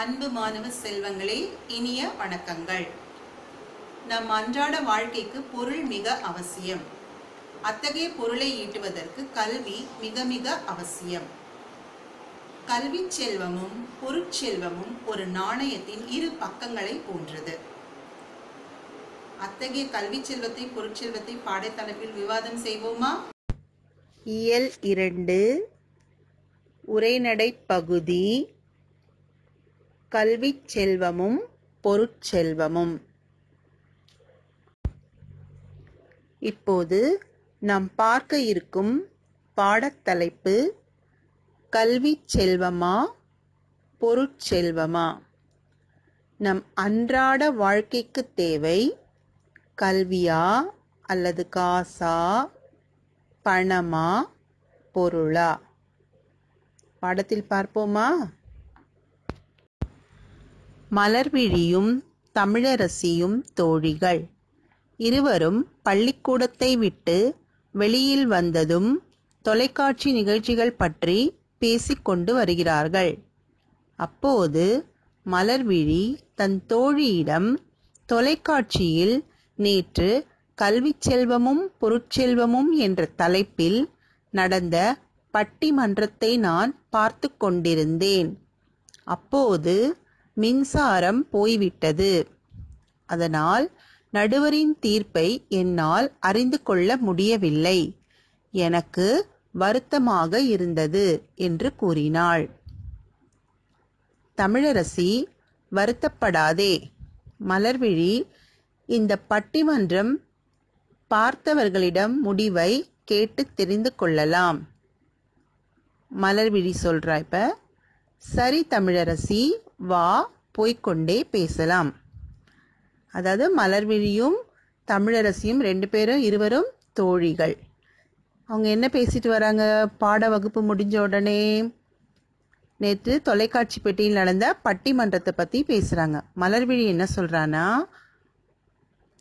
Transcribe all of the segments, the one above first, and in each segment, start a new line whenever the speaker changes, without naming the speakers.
அன்பு மாணவ செல்வங்களே இனிய வணக்கங்கள் நம் அன்றாட வாழ்க்கைக்கு பொருள் மிக அவசியம் அத்தகைய பொருளை ஈட்டுவதற்கு கல்வி மிக மிக அவசியம் கல்வி செல்வமும் பொருட்செல்வமும் ஒரு நாணயத்தின் இரு பக்கங்களை போன்றது அத்தகைய கல்வி செல்வத்தை பொருட்செல்வத்தை பாடத்தளவில் விவாதம் செய்வோமா இயல் இரண்டு உரைநடை பகுதி கல்விச் செல்வமும் பொருட்செல்வமும் இப்போது நாம் பார்க்க இருக்கும் பாடத்தலைப்பு கல்வி செல்வமா பொருட்செல்வமா நம் அன்றாட வாழ்க்கைக்கு தேவை கல்வியா அல்லது காசா பணமா பொருளா பாடத்தில் பார்ப்போமா மலர்விழியும் தமிழரசியும் தோழிகள் இருவரும் பள்ளிக்கூடத்தை விட்டு வெளியில் வந்ததும் தொலைக்காட்சி நிகழ்ச்சிகள் பற்றி பேசிக்கொண்டு வருகிறார்கள் அப்போது மலர்விழி தன் தோழியிடம் தொலைக்காட்சியில் நேற்று கல்விச் செல்வமும் பொருட்செல்வமும் என்ற தலைப்பில் நடந்த பட்டிமன்றத்தை நான் பார்த்து கொண்டிருந்தேன் அப்போது மின்சாரம் போய்விட்டது அதனால் நடுவரின் தீர்ப்பை என்னால் அறிந்து கொள்ள முடியவில்லை எனக்கு வருத்தமாக இருந்தது என்று கூறினாள் தமிழரசி வருத்தப்படாதே மலர்விழி இந்த பட்டிமன்றம் பார்த்தவர்களிடம் முடிவை கேட்டு தெரிந்து கொள்ளலாம் மலர்விழி சொல்கிறாய் இப்போ சரி தமிழரசி வா போய்கொண்டே பேசலாம் அதாவது மலர்விழியும் தமிழரசியும் ரெண்டு பேரும் இருவரும் தோழிகள் அவங்க என்ன பேசிட்டு வராங்க பாட வகுப்பு முடிஞ்ச உடனே நேற்று தொலைக்காட்சி பெட்டியில் நடந்த பட்டிமன்றத்தை பற்றி பேசுகிறாங்க மலர்விழி என்ன சொல்கிறான்னா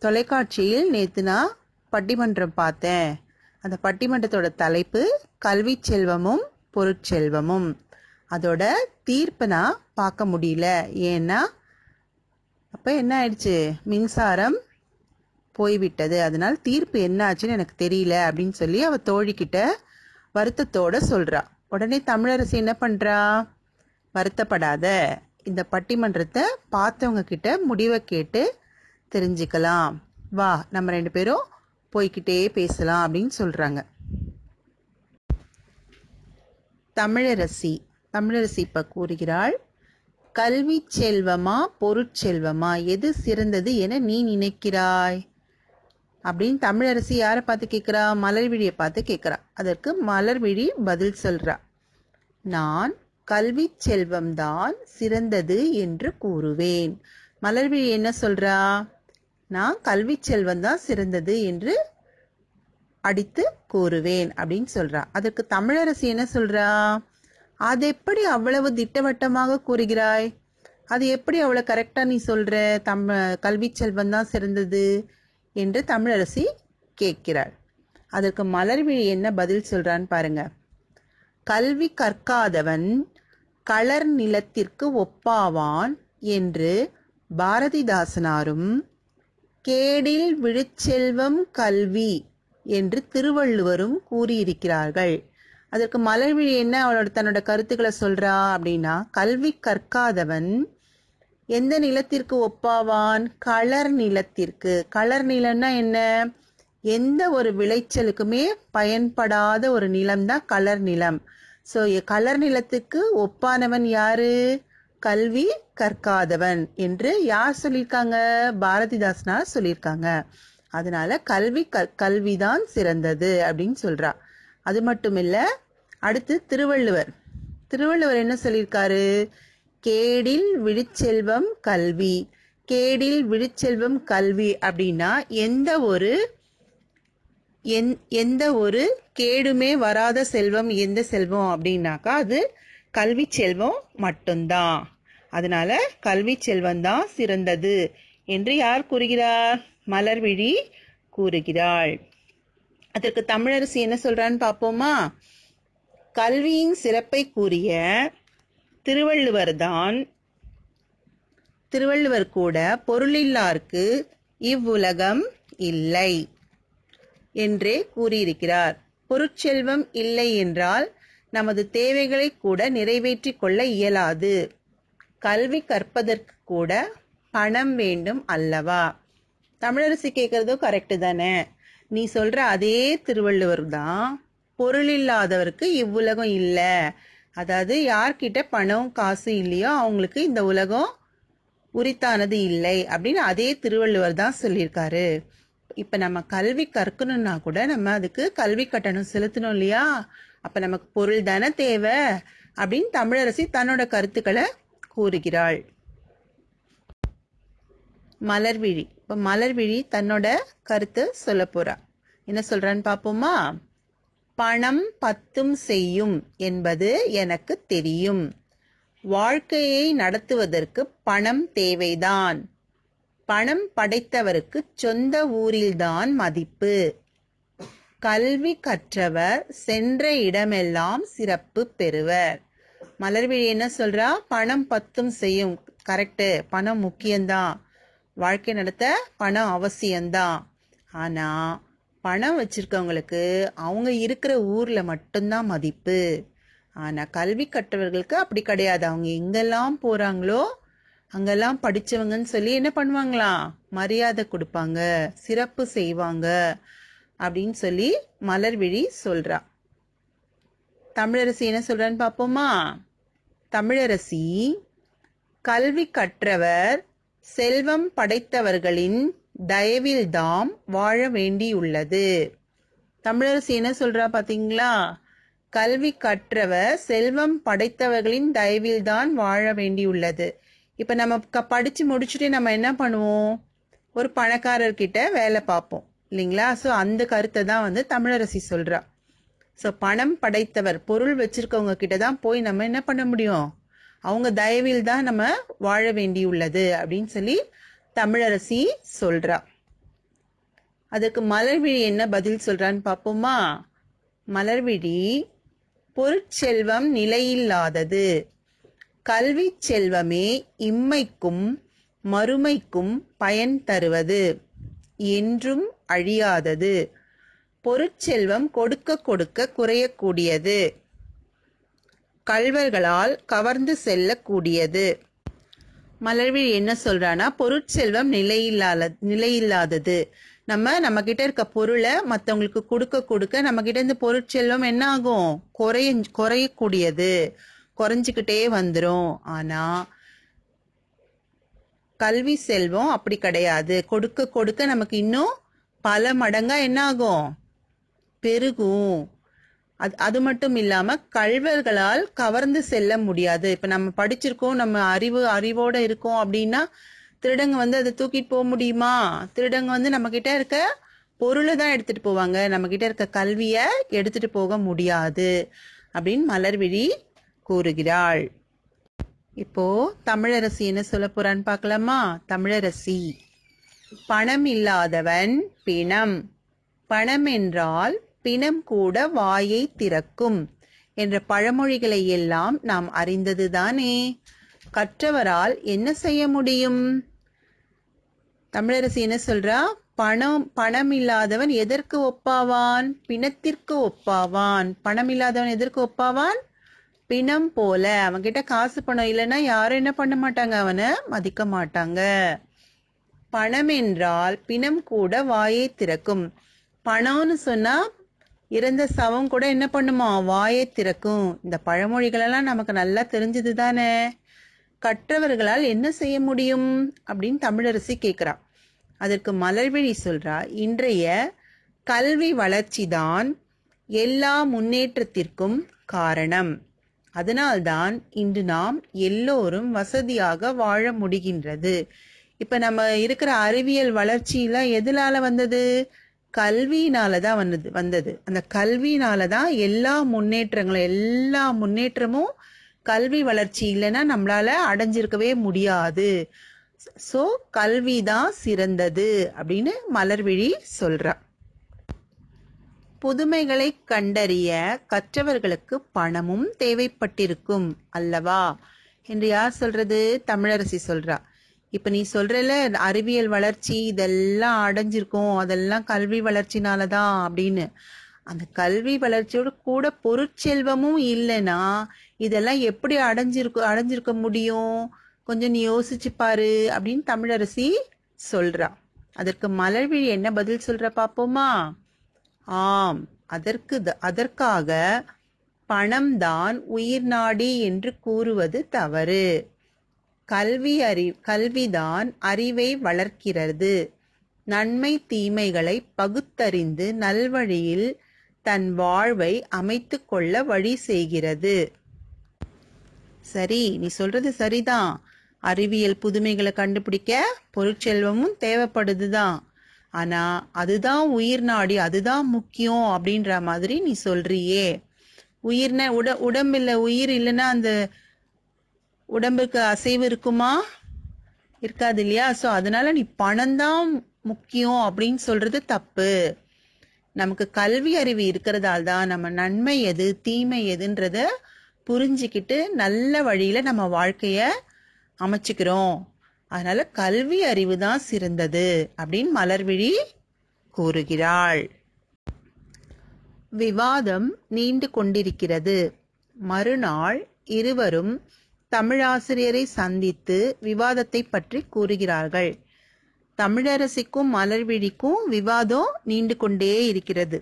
தொலைக்காட்சியில் நேற்று நான் பட்டிமன்றம் பார்த்தேன் அந்த பட்டிமன்றத்தோட தலைப்பு கல்வி செல்வமும் பொருட்செல்வமும் அதோட தீர்ப்பு நான் பார்க்க முடியல ஏன்னா அப்போ என்ன ஆயிடுச்சு மின்சாரம் போய்விட்டது அதனால் தீர்ப்பு என்ன ஆச்சுன்னு எனக்கு தெரியல அப்படின்னு சொல்லி அவள் தோழிக்கிட்ட வருத்தத்தோட சொல்றா உடனே தமிழரசு என்ன பண்ணுறா வருத்தப்படாத இந்த பட்டிமன்றத்தை பார்த்தவங்க கிட்ட முடிவை கேட்டு தெரிஞ்சுக்கலாம் வா நம்ம ரெண்டு பேரும் போய்கிட்டே பேசலாம் அப்படின்னு சொல்கிறாங்க தமிழரசி தமிழரசி இப்போ கூறுகிறாள் கல்வி செல்வமா பொருட்செல்வமா எது சிறந்தது என நீ நினைக்கிறாய் அப்படின்னு தமிழரசி யாரை பார்த்து கேட்குறா மலர்விழியை பார்த்து கேட்குறா அதற்கு மலர்விழி பதில் சொல்கிறா நான் கல்வி செல்வம்தான் சிறந்தது என்று கூறுவேன் மலர்விழி என்ன சொல்கிறா நான் கல்வி செல்வம்தான் சிறந்தது என்று அடித்து கூறுவேன் அப்படின்னு சொல்கிறா அதற்கு தமிழரசி என்ன சொல்கிறா அது எப்படி அவ்வளவு திட்டவட்டமாக கூறுகிறாய் அது எப்படி அவ்வளோ கரெக்டாக நீ சொல்கிற தம் கல்வி செல்வம் தான் சிறந்தது என்று தமிழரசி கேட்கிறாள் அதற்கு மலர்விழி என்ன பதில் சொல்கிறான்னு பாருங்க கல்வி கற்காதவன் களர் நிலத்திற்கு ஒப்பாவான் என்று பாரதிதாசனாரும் கேடில் விழுச்செல்வம் கல்வி என்று திருவள்ளுவரும் கூறியிருக்கிறார்கள் அதற்கு மலர்விழி என்ன அவளோட தன்னோட கருத்துக்களை சொல்றா அப்படின்னா கல்வி கற்காதவன் எந்த நிலத்திற்கு ஒப்பாவான் கலர் நிலத்திற்கு கலர் நிலம்னா என்ன எந்த ஒரு விளைச்சலுக்குமே பயன்படாத ஒரு நிலம் தான் கலர் நிலம் ஸோ கலர் நிலத்துக்கு ஒப்பானவன் யாரு கல்வி கற்காதவன் என்று யார் சொல்லியிருக்காங்க பாரதிதாசனா சொல்லியிருக்காங்க அதனால கல்வி க கல்விதான் சிறந்தது அப்படின்னு சொல்றா அது மட்டும் இல்லை அடுத்து திருவள்ளுவர் திருவள்ளுவர் என்ன சொல்லியிருக்காரு கேடில் விழிச்செல்வம் கல்வி கேடில் விழிச்செல்வம் கல்வி அப்படின்னா எந்த ஒரு எந் எந்த ஒரு கேடுமே வராத செல்வம் எந்த செல்வம் அப்படின்னாக்கா அது கல்வி செல்வம் மட்டும்தான் அதனால கல்வி செல்வம் தான் சிறந்தது என்று யார் கூறுகிறார் மலர்விழி கூறுகிறாள் அதற்கு தமிழரசி என்ன சொல்றான்னு பார்ப்போமா கல்வியின் சிறப்பை கூறிய திருவள்ளுவர்தான் திருவள்ளுவர் கூட பொருளில்லார்க்கு இவ்வுலகம் இல்லை என்றே கூறியிருக்கிறார் பொருட்செல்வம் இல்லை என்றால் நமது தேவைகளை கூட நிறைவேற்றி கொள்ள இயலாது கல்வி கற்பதற்கு கூட பணம் வேண்டும் அல்லவா தமிழரசி கேட்கறதும் கரெக்டு தானே நீ சொல்ற அதே திருவள்ளுவர் தான் பொருளில்லாதவருக்கு இவ்வுலகம் இல்லை அதாவது யார்கிட்ட பணம் காசு இல்லையோ அவங்களுக்கு இந்த உலகம் உரித்தானது இல்லை அப்படின்னு அதே திருவள்ளுவர் தான் சொல்லியிருக்காரு இப்போ நம்ம கல்வி கற்கணும்னா கூட நம்ம அதுக்கு கல்வி கட்டணம் செலுத்தணும் இல்லையா அப்போ நமக்கு பொருள் தானே தேவை அப்படின்னு தமிழரசி தன்னோட கருத்துக்களை கூறுகிறாள் மலர்விழி இப்போ மலர்விழி தன்னோட கருத்து சொல்ல போறா என்ன சொல்றான்னு பார்ப்போமா பணம் பத்தும் செய்யும் என்பது எனக்கு தெரியும் வாழ்க்கையை நடத்துவதற்கு பணம் தேவைதான் பணம் படைத்தவருக்கு சொந்த ஊரில்தான் மதிப்பு கல்வி கற்றவர் சென்ற இடமெல்லாம் சிறப்பு பெறுவர் மலர்விழி என்ன சொல்றா பணம் பத்தும் செய்யும் கரெக்டு பணம் முக்கியம்தான் வாழ்க்கை நடத்த பணம் அவசியம்தான் ஆனால் பணம் வச்சுருக்கவங்களுக்கு அவங்க இருக்கிற ஊரில் மட்டும்தான் மதிப்பு ஆனால் கல்வி கற்றவர்களுக்கு அப்படி கிடையாது அவங்க எங்கெல்லாம் போகிறாங்களோ அங்கெல்லாம் படித்தவங்கன்னு சொல்லி என்ன பண்ணுவாங்களாம் மரியாதை கொடுப்பாங்க சிறப்பு செய்வாங்க அப்படின்னு சொல்லி மலர்விழி சொல்கிறா தமிழரசி என்ன சொல்கிறான்னு பார்ப்போமா தமிழரசி கல்வி கற்றவர் செல்வம் படைத்தவர்களின் தயவில் தாம் வாழ வேண்டியுள்ளது தமிழரசி என்ன சொல்றா பாத்தீங்களா கல்வி கற்றவர் செல்வம் படைத்தவர்களின் தயவில் தான் வாழ வேண்டியுள்ளது இப்போ நம்ம க படித்து முடிச்சுட்டு நம்ம என்ன பண்ணுவோம் ஒரு பணக்காரர்கிட்ட வேலை பார்ப்போம் இல்லைங்களா ஸோ அந்த கருத்தை தான் வந்து தமிழரசி சொல்றா ஸோ பணம் படைத்தவர் பொருள் வச்சுருக்கவங்க கிட்ட தான் போய் நம்ம என்ன பண்ண முடியும் அவங்க தயவில் தான் நம்ம வாழ வேண்டியுள்ளது அப்படின்னு சொல்லி தமிழரசி சொல்றா அதுக்கு மலர்விழி என்ன பதில் சொல்றான்னு பார்ப்போமா மலர்விழி பொருட்செல்வம் நிலையில்லாதது கல்வி செல்வமே இம்மைக்கும் மறுமைக்கும் பயன் தருவது என்றும் அழியாதது பொருட்செல்வம் கொடுக்க கொடுக்க குறையக்கூடியது கல்வர்களால் கவர்ந்து செல்லக்கூடியது மலர்வில் என்ன சொல்றானா பொருட்செல்வம் நிலையில்லாத நிலையில்லாதது நம்ம நம்ம கிட்ட இருக்க பொருளை மற்றவங்களுக்கு கொடுக்க கொடுக்க நம்ம கிட்ட இருந்து பொருட்செல்வம் என்ன ஆகும் குறைய குறையக்கூடியது குறைஞ்சிக்கிட்டே வந்துடும் ஆனா கல்வி செல்வம் அப்படி கிடையாது கொடுக்க கொடுக்க நமக்கு இன்னும் பல மடங்கா என்ன ஆகும் பெருகும் அது அது மட்டும் இல்லாம கழ்வர்களால் கவர்ந்து செல்ல முடியாது இப்ப நம்ம படிச்சிருக்கோம் நம்ம அறிவு அறிவோட இருக்கோம் அப்படின்னா திருடங்க வந்து அதை தூக்கிட்டு போக முடியுமா திருடங்க வந்து நம்ம கிட்ட இருக்க பொருளை தான் எடுத்துட்டு போவாங்க நம்ம கிட்ட இருக்க கல்விய எடுத்துட்டு போக முடியாது அப்படின்னு மலர்விழி கூறுகிறாள் இப்போ தமிழரசி என்ன சொல்ல போறான்னு பார்க்கலாமா தமிழரசி பணம் இல்லாதவன் பிணம் பணம் என்றால் பிணம் கூட வாயை திறக்கும் என்ற பழமொழிகளை எல்லாம் நாம் அறிந்ததுதானே கற்றவரால் என்ன செய்ய முடியும் தமிழரசி என்ன சொல்றா பணம் பணம் இல்லாதவன் எதற்கு ஒப்பாவான் பிணத்திற்கு ஒப்பாவான் பணம் இல்லாதவன் எதற்கு ஒப்பாவான் பிணம் போல கிட்ட காசு பணம் இல்லைன்னா யாரும் என்ன பண்ண மாட்டாங்க அவனை மதிக்க மாட்டாங்க பணம் என்றால் பிணம் கூட வாயை திறக்கும் பணம்னு சொன்னா இறந்த சவம் கூட என்ன பண்ணுமா வாயை திறக்கும் இந்த பழமொழிகளெல்லாம் நமக்கு நல்லா தெரிஞ்சது தானே கற்றவர்களால் என்ன செய்ய முடியும் அப்படின்னு தமிழரசி கேட்குறா அதற்கு மலர்விழி சொல்றா இன்றைய கல்வி வளர்ச்சி தான் எல்லா முன்னேற்றத்திற்கும் காரணம் அதனால்தான் இன்று நாம் எல்லோரும் வசதியாக வாழ முடிகின்றது இப்ப நம்ம இருக்கிற அறிவியல் வளர்ச்சியில எதனால வந்தது கல்வியினால தான் வந்தது வந்தது அந்த கல்வியினால தான் எல்லா முன்னேற்றங்களும் எல்லா முன்னேற்றமும் கல்வி வளர்ச்சி இல்லைன்னா நம்மளால அடைஞ்சிருக்கவே முடியாது ஸோ கல்வி தான் சிறந்தது அப்படின்னு மலர்விழி சொல்றா புதுமைகளை கண்டறிய கற்றவர்களுக்கு பணமும் தேவைப்பட்டிருக்கும் அல்லவா என்று யார் சொல்றது தமிழரசி சொல்றா இப்போ நீ சொல்கிறல அறிவியல் வளர்ச்சி இதெல்லாம் அடைஞ்சிருக்கும் அதெல்லாம் கல்வி வளர்ச்சினாலதான் தான் அப்படின்னு அந்த கல்வி வளர்ச்சியோட கூட பொருட்செல்வமும் இல்லைன்னா இதெல்லாம் எப்படி அடைஞ்சிருக்க அடைஞ்சிருக்க முடியும் கொஞ்சம் நீ யோசிச்சு பாரு அப்படின்னு தமிழரசி சொல்றா அதற்கு மலர்விழி என்ன பதில் சொல்ற பாப்போமா ஆம் அதற்கு அதற்காக பணம்தான் உயிர் நாடி என்று கூறுவது தவறு கல்வி அறி கல்விதான் அறிவை வளர்க்கிறது நன்மை தீமைகளை பகுத்தறிந்து நல்வழியில் தன் வாழ்வை அமைத்து கொள்ள வழி செய்கிறது சரி நீ சொல்றது சரிதான் அறிவியல் புதுமைகளை கண்டுபிடிக்க பொருட்செல்வமும் தேவைப்படுதுதான் ஆனா அதுதான் உயிர் நாடி அதுதான் முக்கியம் அப்படின்ற மாதிரி நீ சொல்றியே உயிர்ன உட உடம்பில் உயிர் இல்லைன்னா அந்த உடம்புக்கு அசைவு இருக்குமா இருக்காது இல்லையா ஸோ அதனால நீ பணம் தான் முக்கியம் அப்படின்னு சொல்றது தப்பு நமக்கு கல்வி அறிவு இருக்கிறதால தான் நம்ம நன்மை எது தீமை எதுன்றத புரிஞ்சுக்கிட்டு நல்ல வழியில நம்ம வாழ்க்கைய அமைச்சுக்கிறோம் அதனால கல்வி அறிவு தான் சிறந்தது அப்படின்னு மலர்விழி கூறுகிறாள் விவாதம் நீண்டு கொண்டிருக்கிறது மறுநாள் இருவரும் தமிழாசிரியரை சந்தித்து விவாதத்தை பற்றி கூறுகிறார்கள் தமிழரசிக்கும் மலர்விழிக்கும் விவாதம் நீண்டு கொண்டே இருக்கிறது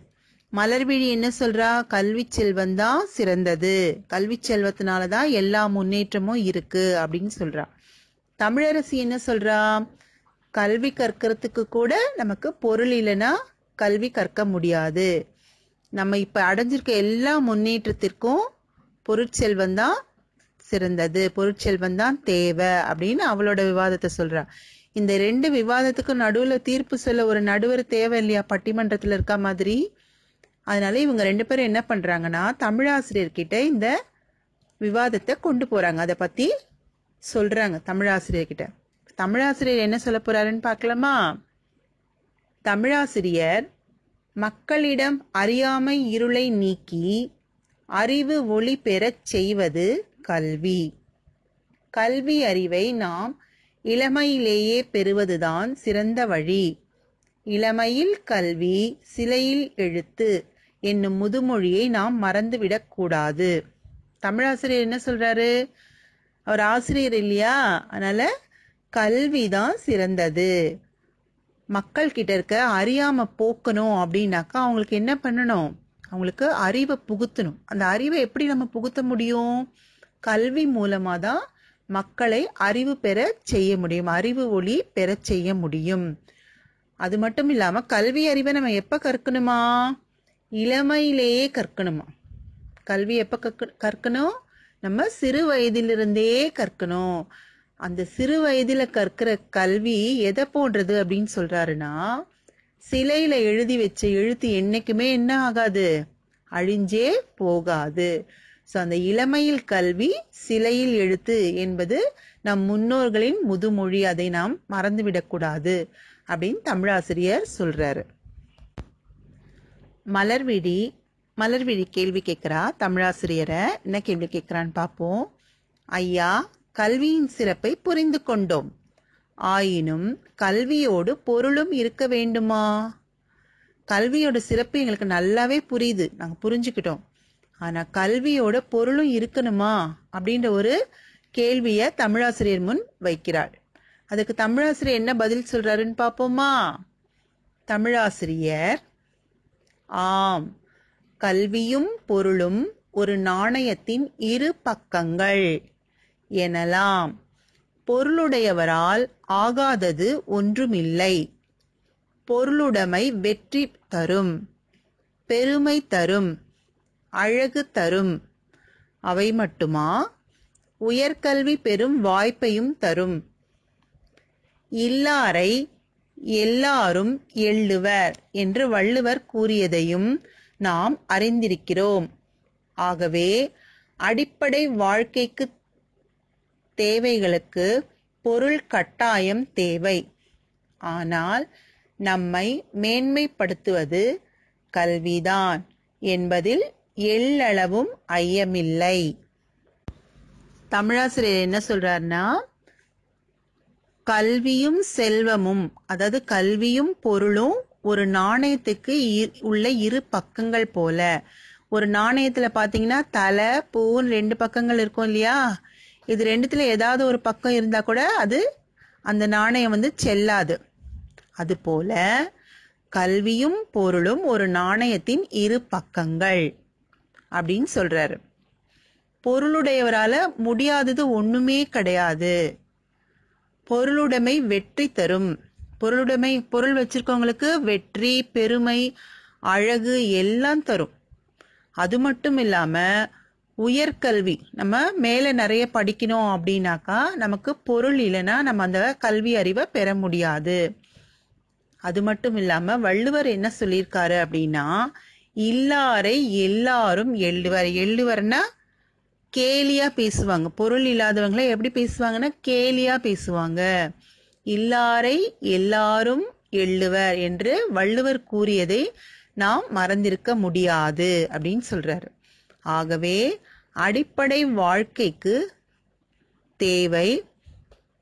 மலர்விழி என்ன சொல்றா கல்வி செல்வம் தான் சிறந்தது கல்வி செல்வத்தினால தான் எல்லா முன்னேற்றமும் இருக்கு அப்படின்னு சொல்றா தமிழரசி என்ன சொல்றா கல்வி கற்கிறதுக்கு கூட நமக்கு பொருள் இல்லைன்னா கல்வி கற்க முடியாது நம்ம இப்போ அடைஞ்சிருக்க எல்லா முன்னேற்றத்திற்கும் பொருட்செல்வம் தான் சிறந்தது தான் தேவை அப்படின்னு அவளோட விவாதத்தை சொல்றா இந்த ரெண்டு விவாதத்துக்கும் நடுவுல தீர்ப்பு சொல்ல ஒரு நடுவர் தேவை இல்லையா பட்டிமன்றத்துல இருக்க மாதிரி அதனால இவங்க ரெண்டு பேரும் என்ன பண்றாங்கன்னா தமிழாசிரியர்கிட்ட இந்த விவாதத்தை கொண்டு போறாங்க அதை பத்தி சொல்றாங்க கிட்ட தமிழாசிரியர் என்ன சொல்ல போறாருன்னு பார்க்கலாமா தமிழாசிரியர் மக்களிடம் அறியாமை இருளை நீக்கி அறிவு ஒளி பெறச் செய்வது கல்வி கல்வி அறிவை நாம் இளமையிலேயே பெறுவதுதான் சிறந்த வழி இளமையில் கல்வி சிலையில் எழுத்து என்னும் முதுமொழியை நாம் மறந்துவிடக் கூடாது தமிழாசிரியர் என்ன சொல்றாரு அவர் ஆசிரியர் இல்லையா அதனால கல்வி தான் சிறந்தது மக்கள் கிட்ட இருக்க அறியாம போக்கணும் அப்படின்னாக்கா அவங்களுக்கு என்ன பண்ணணும் அவங்களுக்கு அறிவை புகுத்தணும் அந்த அறிவை எப்படி நம்ம புகுத்த முடியும் கல்வி மூலமாக தான் மக்களை அறிவு பெற செய்ய முடியும் அறிவு ஒளி பெற செய்ய முடியும் அது மட்டும் இல்லாம கல்வி அறிவை நம்ம எப்ப கற்கணுமா இளமையிலேயே கற்கணுமா கல்வி எப்ப கற்கணும் நம்ம சிறு வயதிலிருந்தே கற்கணும் அந்த சிறு வயதில் கற்கிற கல்வி எதை போன்றது அப்படின்னு சொல்றாருன்னா சிலையில எழுதி வச்ச எழுத்து என்னைக்குமே என்ன ஆகாது அழிஞ்சே போகாது ஸோ அந்த இளமையில் கல்வி சிலையில் எழுத்து என்பது நம் முன்னோர்களின் முதுமொழி அதை நாம் மறந்துவிடக்கூடாது அப்படின்னு தமிழாசிரியர் சொல்றாரு மலர்விழி மலர்விழி கேள்வி கேட்குறா தமிழாசிரியரை என்ன கேள்வி கேட்குறான்னு பார்ப்போம் ஐயா கல்வியின் சிறப்பை புரிந்து கொண்டோம் ஆயினும் கல்வியோடு பொருளும் இருக்க வேண்டுமா கல்வியோட சிறப்பு எங்களுக்கு நல்லாவே புரியுது நாங்கள் புரிஞ்சுக்கிட்டோம் ஆனா கல்வியோட பொருளும் இருக்கணுமா அப்படின்ற ஒரு கேள்விய தமிழாசிரியர் முன் வைக்கிறார் அதுக்கு தமிழாசிரியர் என்ன பதில் சொல்றாருன்னு பார்ப்போமா தமிழாசிரியர் ஆம் கல்வியும் பொருளும் ஒரு நாணயத்தின் இரு பக்கங்கள் எனலாம் பொருளுடையவரால் ஆகாதது ஒன்றுமில்லை பொருளுடைமை வெற்றி தரும் பெருமை தரும் அழகு தரும் அவை மட்டுமா உயர்கல்வி பெறும் வாய்ப்பையும் தரும் இல்லாரை எல்லாரும் எள்ளுவர் என்று வள்ளுவர் கூறியதையும் நாம் அறிந்திருக்கிறோம் ஆகவே அடிப்படை வாழ்க்கைக்கு தேவைகளுக்கு பொருள் கட்டாயம் தேவை ஆனால் நம்மை மேன்மைப்படுத்துவது கல்விதான் என்பதில் எள்ளளவும் ஐயமில்லை தமிழாசிரியர் என்ன சொல்றாருன்னா கல்வியும் செல்வமும் அதாவது கல்வியும் பொருளும் ஒரு நாணயத்துக்கு உள்ள இரு பக்கங்கள் போல ஒரு நாணயத்துல பாத்தீங்கன்னா தலை பூன்னு ரெண்டு பக்கங்கள் இருக்கும் இல்லையா இது ரெண்டுத்துல ஏதாவது ஒரு பக்கம் இருந்தா கூட அது அந்த நாணயம் வந்து செல்லாது அது போல கல்வியும் பொருளும் ஒரு நாணயத்தின் இரு பக்கங்கள் அப்படின்னு சொல்றாரு பொருளுடையவரால முடியாதது ஒண்ணுமே கிடையாது பொருளுடைமை வெற்றி தரும் பொருளுடைமை பொருள் வச்சிருக்கவங்களுக்கு வெற்றி பெருமை அழகு எல்லாம் தரும் அது மட்டும் இல்லாம உயர்கல்வி நம்ம மேலே நிறைய படிக்கணும் அப்படின்னாக்கா நமக்கு பொருள் இல்லைன்னா நம்ம அந்த கல்வி அறிவை பெற முடியாது அது மட்டும் இல்லாம வள்ளுவர் என்ன சொல்லியிருக்காரு அப்படின்னா இல்லாரை எல்லாரும் எள்ளுவர் எள்ளுவர்னா கேலியா பேசுவாங்க பொருள் இல்லாதவங்கள எப்படி பேசுவாங்கன்னா கேலியா பேசுவாங்க இல்லாரை எல்லாரும் எள்ளுவர் என்று வள்ளுவர் கூறியதை நாம் மறந்திருக்க முடியாது அப்படின்னு சொல்றாரு ஆகவே அடிப்படை வாழ்க்கைக்கு தேவை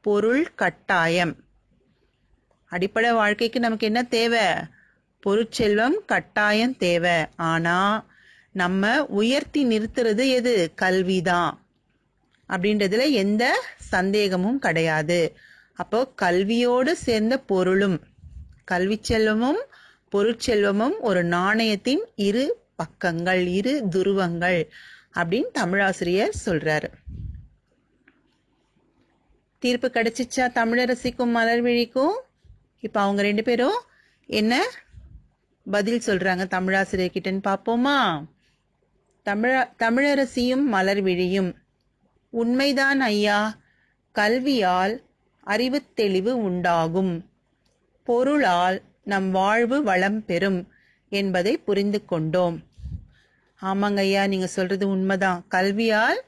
பொருள் கட்டாயம் அடிப்படை வாழ்க்கைக்கு நமக்கு என்ன தேவை பொருட்செல்வம் கட்டாயம் தேவை ஆனா நம்ம உயர்த்தி நிறுத்துறது எது கல்விதான் அப்படின்றதுல எந்த சந்தேகமும் கிடையாது அப்போ கல்வியோடு சேர்ந்த பொருளும் கல்வி செல்வமும் பொருட்செல்வமும் ஒரு நாணயத்தின் இரு பக்கங்கள் இரு துருவங்கள் அப்படின்னு தமிழாசிரியர் சொல்றாரு தீர்ப்பு கிடைச்சிச்சா தமிழரசிக்கும் மலர்விழிக்கும் இப்போ அவங்க ரெண்டு பேரும் என்ன பதில் சொல்றாங்க தமிழாசிரியர் பார்ப்போமா தமிழ தமிழரசியும் மலர் விழியும் உண்மைதான் ஐயா கல்வியால் அறிவு தெளிவு உண்டாகும் பொருளால் நம் வாழ்வு வளம் பெறும் என்பதை புரிந்து கொண்டோம் ஆமாங்க ஐயா நீங்க சொல்றது உண்மைதான் கல்வியால்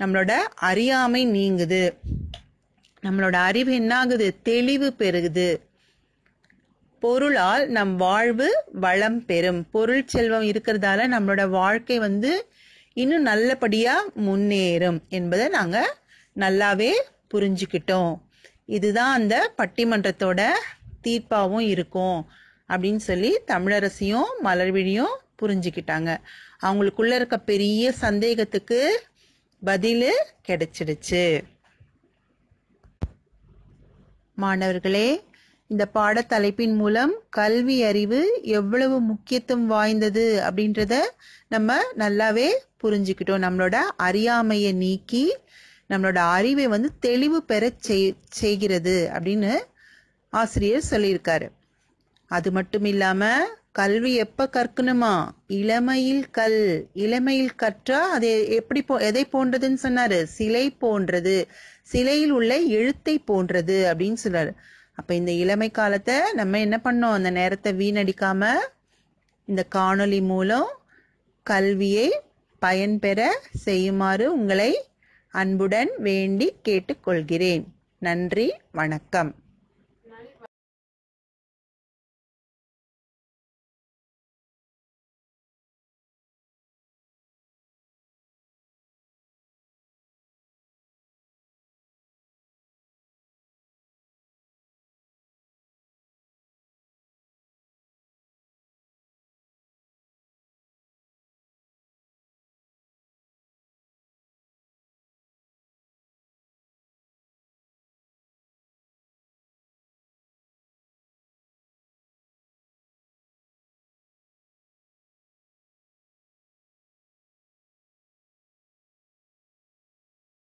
நம்மளோட அறியாமை நீங்குது நம்மளோட அறிவு என்ன ஆகுது தெளிவு பெறுகுது பொருளால் நம் வாழ்வு வளம் பெறும் பொருள் செல்வம் இருக்கிறதால நம்மளோட வாழ்க்கை வந்து இன்னும் நல்லபடியா முன்னேறும் என்பதை நாங்க நல்லாவே புரிஞ்சுக்கிட்டோம் இதுதான் அந்த பட்டிமன்றத்தோட தீர்ப்பாகவும் இருக்கும் அப்படின்னு சொல்லி தமிழரசியும் மலர்விழியும் புரிஞ்சுக்கிட்டாங்க அவங்களுக்குள்ள இருக்க பெரிய சந்தேகத்துக்கு பதில் கிடைச்சிடுச்சு மாணவர்களே இந்த பாட தலைப்பின் மூலம் கல்வி அறிவு எவ்வளவு முக்கியத்துவம் வாய்ந்தது அப்படின்றத நம்ம நல்லாவே புரிஞ்சுக்கிட்டோம் நம்மளோட அறியாமையை நீக்கி நம்மளோட அறிவை வந்து தெளிவு பெற செய்கிறது அப்படின்னு ஆசிரியர் சொல்லியிருக்காரு அது மட்டும் இல்லாமல் கல்வி எப்போ கற்கணுமா இளமையில் கல் இளமையில் கற்றா அது எப்படி போ எதை போன்றதுன்னு சொன்னார் சிலை போன்றது சிலையில் உள்ள எழுத்தை போன்றது அப்படின்னு சொன்னார் அப்ப இந்த இளமை காலத்தை நம்ம என்ன பண்ணோம் அந்த நேரத்தை வீணடிக்காம இந்த காணொளி மூலம் கல்வியை பயன்பெற செய்யுமாறு உங்களை அன்புடன் வேண்டி கேட்டுக்கொள்கிறேன் நன்றி வணக்கம்